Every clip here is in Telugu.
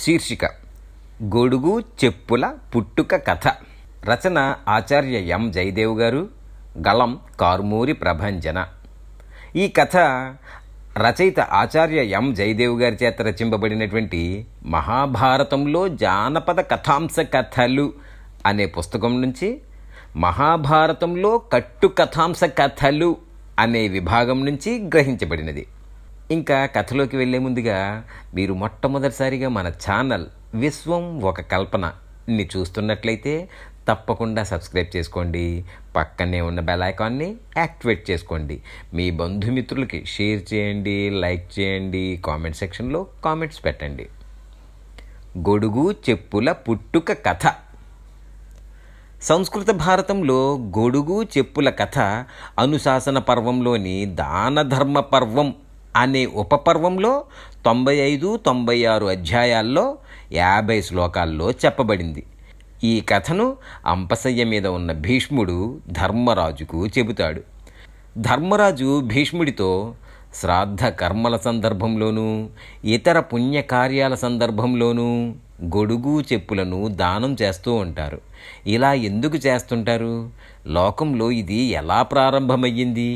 శీర్షిక గొడుగు చెప్పుల పుట్టుక కథ రచన ఆచార్య ఎం జయదేవ్ గారు గళం కార్మూరి ప్రభంజన ఈ కథ రచయిత ఆచార్య ఎం జయదేవ్ గారి చేత రచింపబడినటువంటి మహాభారతంలో జానపద కథాంశ కథలు అనే పుస్తకం నుంచి మహాభారతంలో కట్టు కథాంశ కథలు అనే విభాగం నుంచి గ్రహించబడినది ఇంకా కథలోకి వెళ్ళే ముందుగా మీరు మొట్టమొదటిసారిగా మన ఛానల్ విశ్వం ఒక కల్పనని చూస్తున్నట్లయితే తప్పకుండా సబ్స్క్రైబ్ చేసుకోండి పక్కనే ఉన్న బెలైకాన్ని యాక్టివేట్ చేసుకోండి మీ బంధుమిత్రులకి షేర్ చేయండి లైక్ చేయండి కామెంట్ సెక్షన్లో కామెంట్స్ పెట్టండి గొడుగు చెప్పుల పుట్టుక కథ సంస్కృత భారతంలో గొడుగు చెప్పుల కథ అనుశాసన పర్వంలోని దాన ధర్మ పర్వం అనే ఉపపర్వంలో తొంభై ఐదు తొంభై ఆరు అధ్యాయాల్లో యాభై శ్లోకాల్లో చెప్పబడింది ఈ కథను అంపసయ్య మీద ఉన్న భీష్ముడు ధర్మరాజుకు చెబుతాడు ధర్మరాజు భీష్ముడితో శ్రాద్ధ కర్మల సందర్భంలోనూ ఇతర పుణ్యకార్యాల సందర్భంలోనూ గొడుగు చెప్పులను దానం చేస్తూ ఉంటారు ఇలా ఎందుకు చేస్తుంటారు లోకంలో ఇది ఎలా ప్రారంభమయ్యింది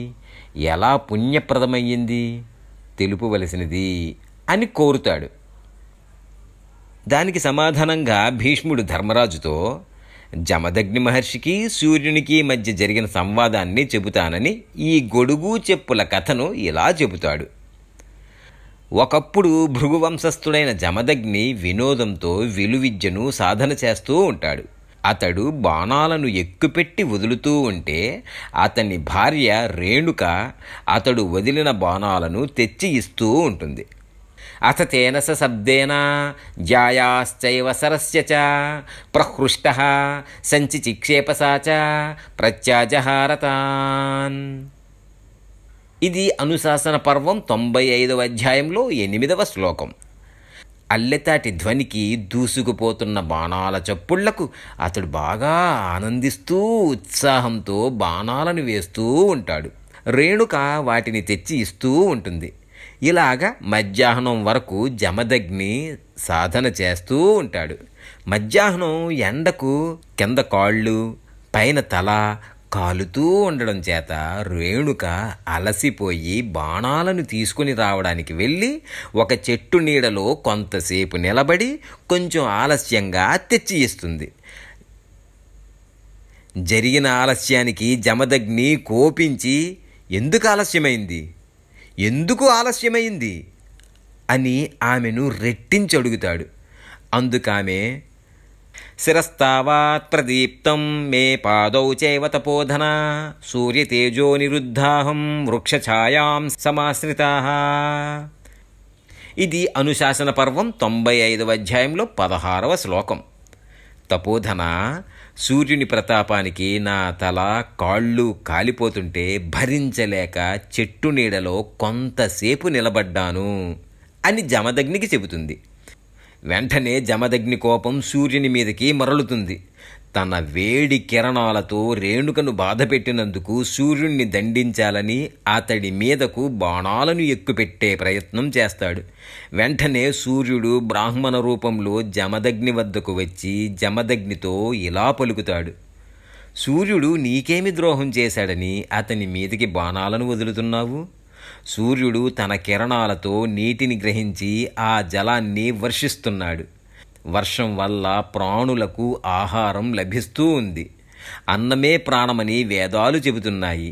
ఎలా పుణ్యప్రదమయ్యింది తెలుపవలసినది అని కోరుతాడు దానికి సమాధానంగా భీష్ముడు ధర్మరాజుతో జమదగ్ని మహర్షికి సూర్యునికి మధ్య జరిగిన సంవాదాన్ని చెబుతానని ఈ గొడుగు చెప్పుల కథను ఇలా చెబుతాడు ఒకప్పుడు భృగువంశస్థుడైన జమదగ్ని వినోదంతో విలువిద్యను సాధన చేస్తూ ఉంటాడు అతడు బాణాలను ఎక్కుపెట్టి వదులుతూ ఉంటే అతని భార్య రేణుక అతడు వదిలిన బాణాలను తెచ్చి ఇస్తూ ఉంటుంది అథ స శబ్దేన జాయాశ్చైవ సరస్య ప్రహృష్ట సంచి చ ప్రత్యాజహారతాన్ ఇది అనుశాసన పర్వం తొంభై ఐదవ అధ్యాయంలో ఎనిమిదవ శ్లోకం అల్లెతాటి ధ్వనికి దూసుకుపోతున్న బాణాల చప్పుళ్లకు అతడు బాగా ఆనందిస్తూ ఉత్సాహంతో బాణాలను వేస్తూ ఉంటాడు రేణుక వాటిని తెచ్చి ఇస్తూ ఉంటుంది ఇలాగా మధ్యాహ్నం వరకు జమదగ్ని సాధన చేస్తూ ఉంటాడు మధ్యాహ్నం ఎండకు కింద కాళ్ళు పైన తల కాలుతూ ఉండడం చేత రేణుక అలసిపోయి బాణాలను తీసుకుని రావడానికి వెళ్ళి ఒక చెట్టు నీడలో కొంతసేపు నిలబడి కొంచెం ఆలస్యంగా తెచ్చి ఇస్తుంది జరిగిన ఆలస్యానికి జమదగ్ని కోపించి ఎందుకు ఆలస్యమైంది ఎందుకు ఆలస్యమైంది అని ఆమెను రెట్టించి అడుగుతాడు అందుకామె ప్రదీప్తం మే పాదౌ చైవ తపోధన సూర్యతేజో నిరుద్ధాహం వృక్షఛాయాం సమాశ్రిత ఇది అనుశాసన పర్వం తొంభై ఐదవ అధ్యాయంలో పదహారవ శ్లోకం తపోధన సూర్యుని ప్రతాపానికి నా తల కాళ్ళు కాలిపోతుంటే భరించలేక చెట్టు నీడలో కొంతసేపు నిలబడ్డాను అని జమదగ్నికి చెబుతుంది వెంటనే జమదగ్ని కోపం సూర్యుని మీదకి మరలుతుంది తన వేడి కిరణాలతో రేణుకను బాధపెట్టినందుకు సూర్యుణ్ణి దండించాలని అతడి మీదకు బాణాలను ఎక్కుపెట్టే ప్రయత్నం చేస్తాడు వెంటనే సూర్యుడు బ్రాహ్మణ రూపంలో జమదగ్ని వద్దకు వచ్చి జమదగ్నితో ఇలా పలుకుతాడు సూర్యుడు నీకేమి ద్రోహం చేశాడని అతని మీదకి బాణాలను వదులుతున్నావు సూర్యుడు తన కిరణాలతో నీటిని గ్రహించి ఆ జలాన్ని వర్షిస్తున్నాడు వర్షం వల్ల ప్రాణులకు ఆహారం లభిస్తూ ఉంది అన్నమే ప్రాణమని వేదాలు చెబుతున్నాయి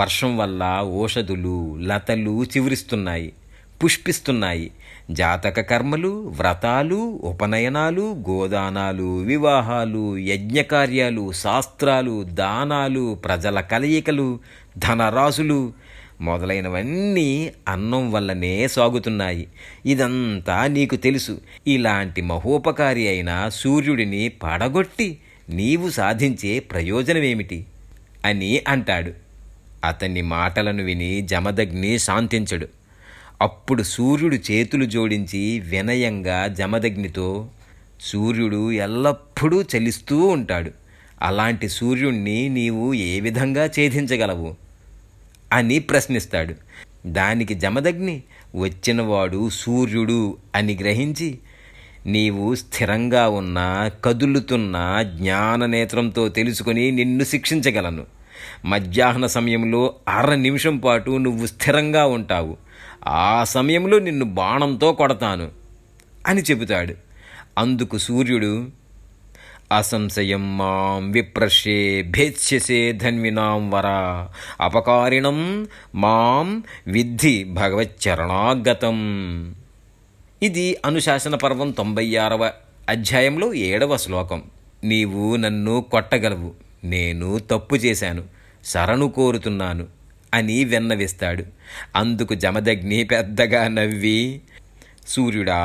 వర్షం వల్ల ఓషధులు లతలు చివరిస్తున్నాయి పుష్పిస్తున్నాయి జాతక కర్మలు వ్రతాలు ఉపనయనాలు గోదానాలు వివాహాలు యజ్ఞకార్యాలు శాస్త్రాలు దానాలు ప్రజల కలయికలు ధనరాశులు మొదలైనవన్నీ అన్నం వల్లనే సాగుతున్నాయి ఇదంతా నీకు తెలుసు ఇలాంటి మహోపకారి అయిన సూర్యుడిని పడగొట్టి నీవు సాధించే ప్రయోజనమేమిటి అని అంటాడు అతన్ని మాటలను విని జమదగ్ని శాంతించడు అప్పుడు సూర్యుడు చేతులు జోడించి వినయంగా జమదగ్నితో సూర్యుడు ఎల్లప్పుడూ చలిస్తూ ఉంటాడు అలాంటి సూర్యుణ్ణి నీవు ఏ విధంగా ఛేదించగలవు అని ప్రశ్నిస్తాడు దానికి జమదగ్ని వచ్చినవాడు సూర్యుడు అని గ్రహించి నీవు స్థిరంగా ఉన్న కదులుతున్న నేత్రంతో తెలుసుకొని నిన్ను శిక్షించగలను మధ్యాహ్న సమయంలో అర నిమిషం పాటు నువ్వు స్థిరంగా ఉంటావు ఆ సమయంలో నిన్ను బాణంతో కొడతాను అని చెబుతాడు అందుకు సూర్యుడు అసంశయం మాం విప్రశే భేత్స్యసే ధన్వినాం వర అపకారిణం మాం విద్ధి భగవచ్చరణాగతం ఇది అనుశాసన పర్వం తొంభై ఆరవ అధ్యాయంలో ఏడవ శ్లోకం నీవు నన్ను కొట్టగలవు నేను తప్పు చేశాను శరణు కోరుతున్నాను అని విన్నవిస్తాడు అందుకు జమదగ్ని పెద్దగా నవ్వి సూర్యుడా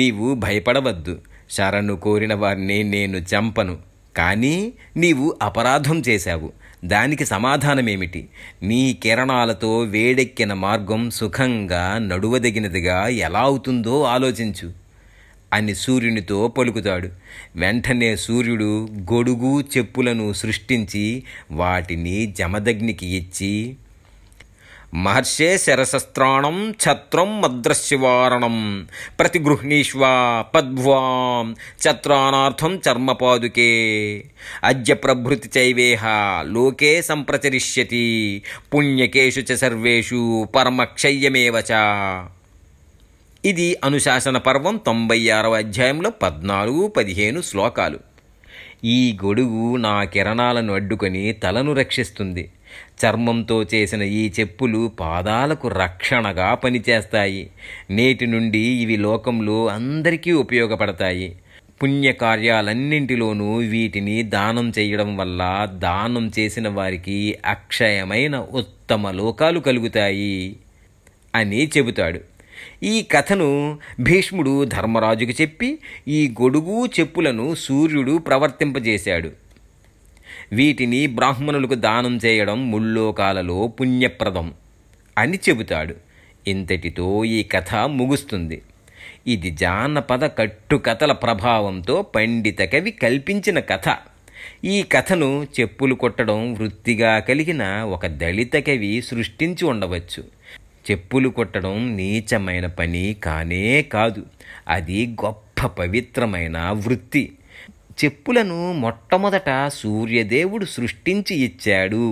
నీవు భయపడవద్దు శరణు కోరిన వారిని నేను చంపను కానీ నీవు అపరాధం చేశావు దానికి సమాధానమేమిటి నీ కిరణాలతో వేడెక్కిన మార్గం సుఖంగా నడువదగినదిగా ఎలా అవుతుందో ఆలోచించు అని సూర్యునితో పలుకుతాడు వెంటనే సూర్యుడు గొడుగు చెప్పులను సృష్టించి వాటిని జమదగ్నికి ఇచ్చి మహర్షే శరసస్త్రాణం ఛత్రం మద్రశివారణం ప్రతి గృహిణీష్వా పద్వాం ఛత్రానార్థం చర్మపాదుకే అద్య ప్రభృతి చైవేహ లోకే సంప్రచరిష్యతి పుణ్యకేషు చ సర్వేషు పరమక్షయ్యమేవ ఇది అనుశాసన పర్వం తొంభై ఆరవ అధ్యాయంలో పద్నాలుగు పదిహేను శ్లోకాలు ఈ గొడుగు నా కిరణాలను అడ్డుకొని తలను రక్షిస్తుంది చర్మంతో చేసిన ఈ చెప్పులు పాదాలకు రక్షణగా పనిచేస్తాయి నేటి నుండి ఇవి లోకంలో అందరికీ ఉపయోగపడతాయి పుణ్యకార్యాలన్నింటిలోనూ వీటిని దానం చేయడం వల్ల దానం చేసిన వారికి అక్షయమైన ఉత్తమ లోకాలు కలుగుతాయి అని చెబుతాడు ఈ కథను భీష్ముడు ధర్మరాజుకు చెప్పి ఈ గొడుగు చెప్పులను సూర్యుడు ప్రవర్తింపజేశాడు వీటిని బ్రాహ్మణులకు దానం చేయడం ముల్లోకాలలో పుణ్యప్రదం అని చెబుతాడు ఇంతటితో ఈ కథ ముగుస్తుంది ఇది జానపద కట్టుకథల ప్రభావంతో పండిత కవి కల్పించిన కథ ఈ కథను చెప్పులు కొట్టడం వృత్తిగా కలిగిన ఒక దళిత కవి సృష్టించి ఉండవచ్చు చెప్పులు కొట్టడం నీచమైన పని కానే కాదు అది గొప్ప పవిత్రమైన వృత్తి చెప్పులను మొట్టమొదట సూర్యదేవుడు సృష్టించి ఇచ్చాడు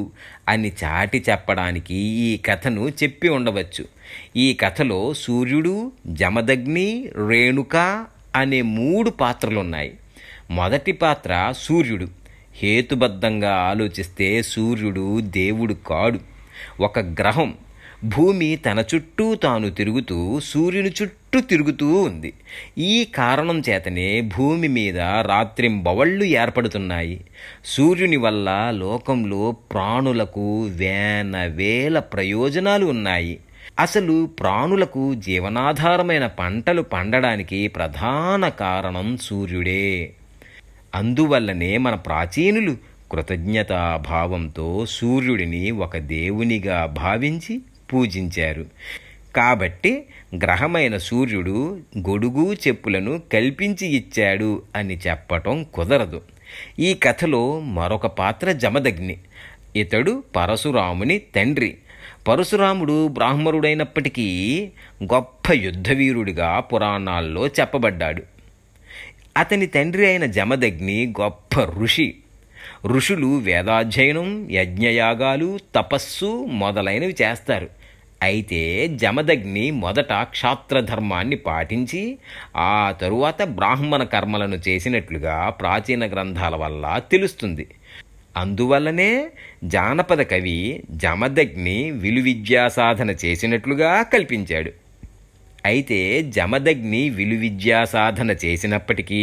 అని చాటి చెప్పడానికి ఈ కథను చెప్పి ఉండవచ్చు ఈ కథలో సూర్యుడు జమదగ్ని రేణుక అనే మూడు పాత్రలున్నాయి మొదటి పాత్ర సూర్యుడు హేతుబద్ధంగా ఆలోచిస్తే సూర్యుడు దేవుడు కాడు ఒక గ్రహం భూమి తన చుట్టూ తాను తిరుగుతూ సూర్యుని చుట్టూ చుట్టూ తిరుగుతూ ఉంది ఈ కారణం చేతనే భూమి మీద రాత్రింబవళ్ళు ఏర్పడుతున్నాయి సూర్యుని వల్ల లోకంలో ప్రాణులకు వేన వేల ప్రయోజనాలు ఉన్నాయి అసలు ప్రాణులకు జీవనాధారమైన పంటలు పండడానికి ప్రధాన కారణం సూర్యుడే అందువల్లనే మన ప్రాచీనులు కృతజ్ఞతాభావంతో సూర్యుడిని ఒక దేవునిగా భావించి పూజించారు కాబట్టి గ్రహమైన సూర్యుడు గొడుగు చెప్పులను కల్పించి ఇచ్చాడు అని చెప్పటం కుదరదు ఈ కథలో మరొక పాత్ర జమదగ్ని ఇతడు పరశురాముని తండ్రి పరశురాముడు బ్రాహ్మరుడైనప్పటికీ గొప్ప యుద్ధవీరుడిగా పురాణాల్లో చెప్పబడ్డాడు అతని తండ్రి అయిన జమదగ్ని గొప్ప ఋషి ఋషులు వేదాధ్యయనం యజ్ఞయాగాలు తపస్సు మొదలైనవి చేస్తారు అయితే జమదగ్ని మొదట క్షాత్రధర్మాన్ని పాటించి ఆ తరువాత బ్రాహ్మణ కర్మలను చేసినట్లుగా ప్రాచీన గ్రంథాల వల్ల తెలుస్తుంది అందువల్లనే జానపద కవి జమదగ్ని విలువిద్యా సాధన చేసినట్లుగా కల్పించాడు అయితే జమదగ్ని విలువిద్యా సాధన చేసినప్పటికీ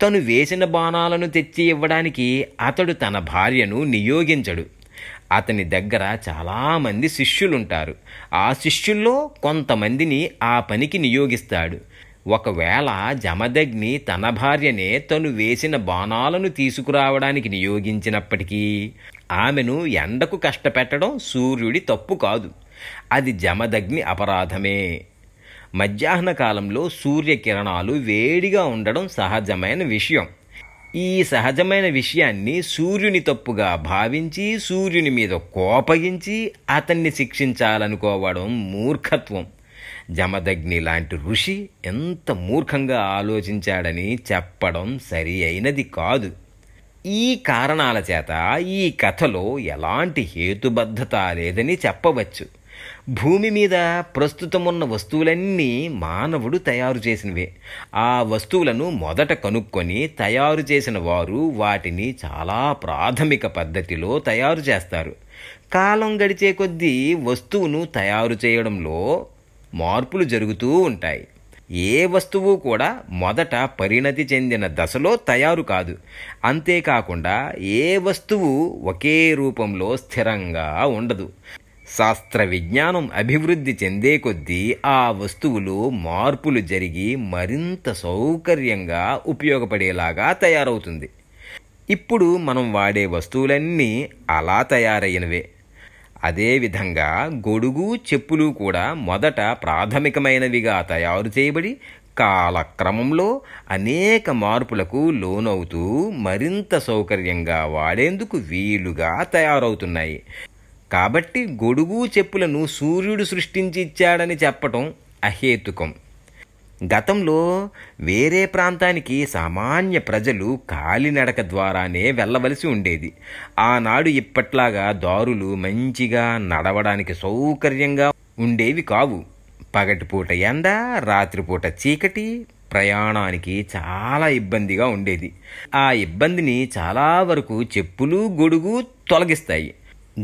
తను వేసిన బాణాలను తెచ్చి ఇవ్వడానికి అతడు తన భార్యను నియోగించడు అతని దగ్గర చాలామంది శిష్యులుంటారు ఆ శిష్యుల్లో కొంతమందిని ఆ పనికి నియోగిస్తాడు ఒకవేళ జమదగ్ని తన భార్యనే తను వేసిన బాణాలను తీసుకురావడానికి నియోగించినప్పటికీ ఆమెను ఎండకు కష్టపెట్టడం సూర్యుడి తప్పు కాదు అది జమదగ్ని అపరాధమే మధ్యాహ్న కాలంలో సూర్యకిరణాలు వేడిగా ఉండడం సహజమైన విషయం ఈ సహజమైన విషయాన్ని సూర్యుని తప్పుగా భావించి సూర్యుని మీద కోపగించి అతన్ని శిక్షించాలనుకోవడం మూర్ఖత్వం జమదగ్ని లాంటి ఋషి ఎంత మూర్ఖంగా ఆలోచించాడని చెప్పడం సరి అయినది కాదు ఈ కారణాల చేత ఈ కథలో ఎలాంటి హేతుబద్ధత లేదని చెప్పవచ్చు భూమి మీద ప్రస్తుతం ఉన్న వస్తువులన్నీ మానవుడు తయారు చేసినవే ఆ వస్తువులను మొదట కనుక్కొని తయారు చేసిన వారు వాటిని చాలా ప్రాథమిక పద్ధతిలో తయారు చేస్తారు కాలం గడిచే కొద్దీ వస్తువును తయారు చేయడంలో మార్పులు జరుగుతూ ఉంటాయి ఏ వస్తువు కూడా మొదట పరిణతి చెందిన దశలో తయారు కాదు అంతేకాకుండా ఏ వస్తువు ఒకే రూపంలో స్థిరంగా ఉండదు శాస్త్ర విజ్ఞానం అభివృద్ధి చెందే కొద్దీ ఆ వస్తువులు మార్పులు జరిగి మరింత సౌకర్యంగా ఉపయోగపడేలాగా తయారవుతుంది ఇప్పుడు మనం వాడే వస్తువులన్నీ అలా తయారైనవే అదేవిధంగా గొడుగు చెప్పులు కూడా మొదట ప్రాథమికమైనవిగా తయారు చేయబడి కాలక్రమంలో అనేక మార్పులకు లోనవుతూ మరింత సౌకర్యంగా వాడేందుకు వీలుగా తయారవుతున్నాయి కాబట్టి గొడుగు చెప్పులను సూర్యుడు సృష్టించి ఇచ్చాడని చెప్పటం అహేతుకం గతంలో వేరే ప్రాంతానికి సామాన్య ప్రజలు కాలినడక ద్వారానే వెళ్ళవలసి ఉండేది ఆనాడు ఇప్పట్లాగా దారులు మంచిగా నడవడానికి సౌకర్యంగా ఉండేవి కావు పగటిపూట ఎండ రాత్రిపూట చీకటి ప్రయాణానికి చాలా ఇబ్బందిగా ఉండేది ఆ ఇబ్బందిని చాలా వరకు చెప్పులు గొడుగు తొలగిస్తాయి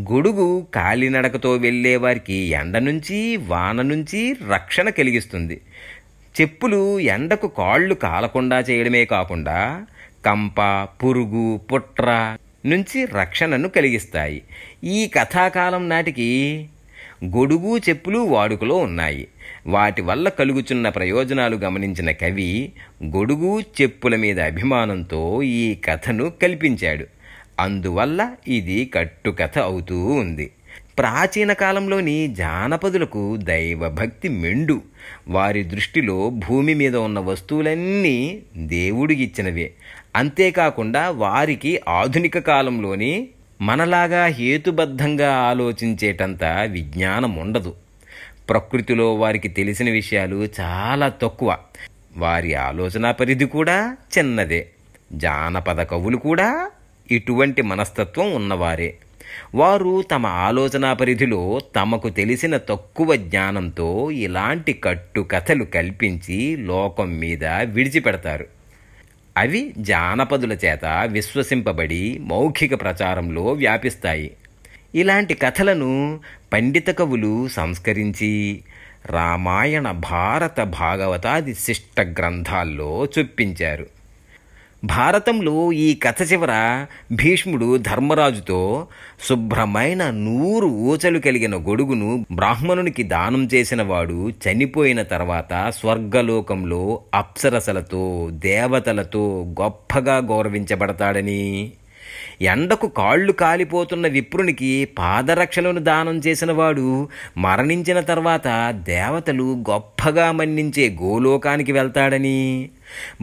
గొడుగు కాలినడకతో వెళ్ళేవారికి ఎండ నుంచి వాన నుంచి రక్షణ కలిగిస్తుంది చెప్పులు ఎండకు కాళ్ళు కాలకుండా చేయడమే కాకుండా కంప పురుగు పుట్ర నుంచి రక్షణను కలిగిస్తాయి ఈ కథాకాలం నాటికి గొడుగు చెప్పులు వాడుకలో ఉన్నాయి వాటి వల్ల కలుగుచున్న ప్రయోజనాలు గమనించిన కవి గొడుగు చెప్పుల మీద అభిమానంతో ఈ కథను కల్పించాడు అందువల్ల ఇది కట్టుకథ అవుతూ ఉంది ప్రాచీన కాలంలోని జానపదులకు దైవభక్తి మెండు వారి దృష్టిలో భూమి మీద ఉన్న వస్తువులన్నీ దేవుడు ఇచ్చినవే అంతేకాకుండా వారికి ఆధునిక కాలంలోని మనలాగా హేతుబద్ధంగా ఆలోచించేటంత విజ్ఞానం ఉండదు ప్రకృతిలో వారికి తెలిసిన విషయాలు చాలా తక్కువ వారి ఆలోచన పరిధి కూడా చిన్నదే జానపద కవులు కూడా ఇటువంటి మనస్తత్వం ఉన్నవారే వారు తమ ఆలోచనా పరిధిలో తమకు తెలిసిన తక్కువ జ్ఞానంతో ఇలాంటి కట్టు కథలు కల్పించి లోకం మీద విడిచిపెడతారు అవి జానపదుల చేత విశ్వసింపబడి మౌఖిక ప్రచారంలో వ్యాపిస్తాయి ఇలాంటి కథలను పండిత కవులు సంస్కరించి రామాయణ భారత భాగవతాది శిష్ట గ్రంథాల్లో చొప్పించారు భారతంలో ఈ కథ చివర భీష్ముడు ధర్మరాజుతో శుభ్రమైన నూరు ఊచలు కలిగిన గొడుగును బ్రాహ్మణునికి దానం చేసిన వాడు చనిపోయిన తర్వాత స్వర్గలోకంలో అప్సరసలతో దేవతలతో గొప్పగా గౌరవించబడతాడని ఎండకు కాళ్ళు కాలిపోతున్న విప్రునికి పాదరక్షలను దానం చేసినవాడు మరణించిన తర్వాత దేవతలు గొప్పగా మన్నించే గోలోకానికి వెళ్తాడని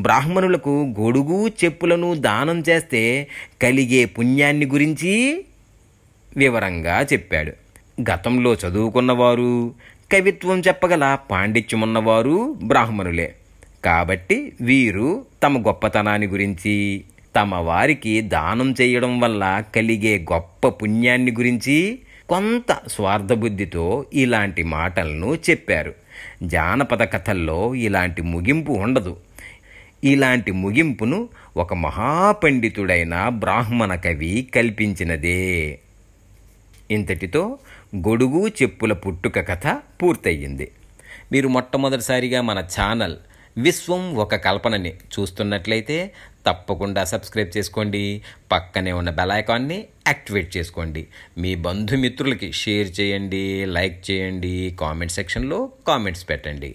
బ్రాహ్మణులకు గొడుగు చెప్పులను దానం చేస్తే కలిగే పుణ్యాన్ని గురించి వివరంగా చెప్పాడు గతంలో చదువుకున్నవారు కవిత్వం చెప్పగల పాండిత్యమున్నవారు బ్రాహ్మణులే కాబట్టి వీరు తమ గొప్పతనాన్ని గురించి తమ వారికి దానం చేయడం వల్ల కలిగే గొప్ప పుణ్యాన్ని గురించి కొంత స్వార్థబుద్ధితో ఇలాంటి మాటలను చెప్పారు జానపద కథల్లో ఇలాంటి ముగింపు ఉండదు ఇలాంటి ముగింపును ఒక మహాపండితుడైన బ్రాహ్మణ కవి కల్పించినదే ఇంతటితో గొడుగు చెప్పుల పుట్టుక కథ పూర్తయింది మీరు మొట్టమొదటిసారిగా మన ఛానల్ విశ్వం ఒక కల్పనని చూస్తున్నట్లయితే తప్పకుండా సబ్స్క్రైబ్ చేసుకోండి పక్కనే ఉన్న బెలైకాన్ని యాక్టివేట్ చేసుకోండి మీ బంధుమిత్రులకి షేర్ చేయండి లైక్ చేయండి కామెంట్ సెక్షన్లో కామెంట్స్ పెట్టండి